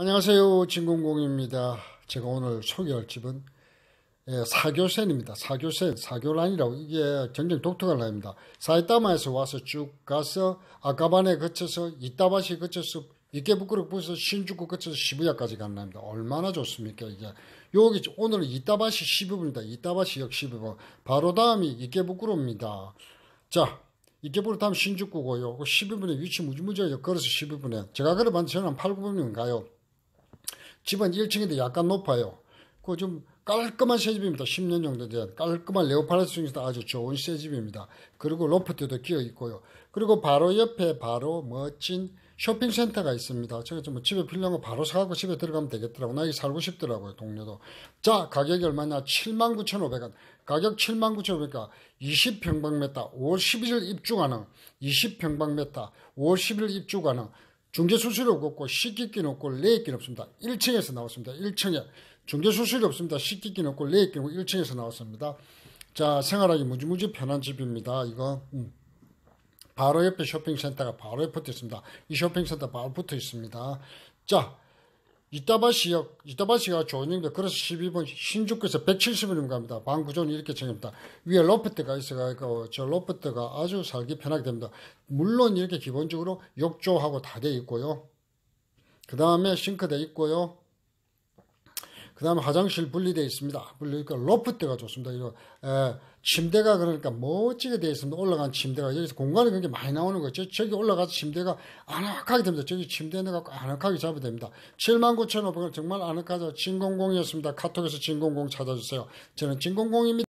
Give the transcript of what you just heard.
안녕하세요. 진공공입니다. 제가 오늘 소개할 집은 예, 사교센입니다. 사교센, 사교란이라고 이게 굉장히 독특한 라인입니다. 사이타마에서 와서 쭉 가서 아까반에 거쳐서 이따바시 거쳐서 이케부쿠로부터 신주쿠 거쳐서 시부야까지 간라입니다 얼마나 좋습니까 이게. 여기 오늘은 이따바시 12분입니다. 이따바시 역 12분. 바로 다음이 이케부쿠로입니다. 자, 이케부쿠로 다음 신주쿠고요. 12분에 그 위치 무지무지하게 걸어서 12분에 제가 걸어봤는데 저는 8, 9분인 가요. 집은 1층인데 약간 높아요. 그좀 깔끔한 새집입니다. 10년 정도 된 깔끔한 레오파르트 중에서 아주 좋은 새집입니다. 그리고 로프트도 끼어 있고요. 그리고 바로 옆에 바로 멋진 쇼핑센터가 있습니다. 제가 좀 집에 필요한 거 바로 사갖고 집에 들어가면 되겠더라고. 나 이게 살고 싶더라고요, 동료도 자, 가격이 얼마냐? 79,500원. 가격 79,500원. 20평방미터, 5월 1일 입주 가능. 20평방미터, 5월 1일 입주 가능. 중재수술이 없고 식기기는 없고 레이기 없습니다. 1층에서 나왔습니다. 1층에 중재수술이 없습니다. 식기기는 없고 레이기 없고 1층에서 나왔습니다. 자 생활하기 무지무지 편한 집입니다. 이거 음. 바로 옆에 쇼핑센터가 바로 옆에 붙어 있습니다. 이 쇼핑센터 바로 붙어 있습니다. 자 이따바시역, 이따바시가 조원입니다. 그래서 12번 신주쿠에서 170원입니다. 니다방구조는 이렇게 정합니다. 위에 로프트가 있어가지고 그, 저 로프트가 아주 살기 편하게 됩니다. 물론 이렇게 기본적으로 욕조하고 다 돼 있고요. 그 다음에 싱크대 있고요. 그 다음에 화장실 분리되어 있습니다. 분리니까 로프트가 좋습니다. 이거 에, 침대가 그러니까 멋지게 되어 있습니다. 올라간 침대가 여기서 공간이 굉장히 많이 나오는 거죠. 저기 올라가서 침대가 아늑하게 됩니다. 저기 침대 넣어갖 아늑하게 잡아야 됩니다. 79,500원 정말 아늑하죠. 진공공이었습니다. 카톡에서 진공공 찾아주세요. 저는 진공공입니다.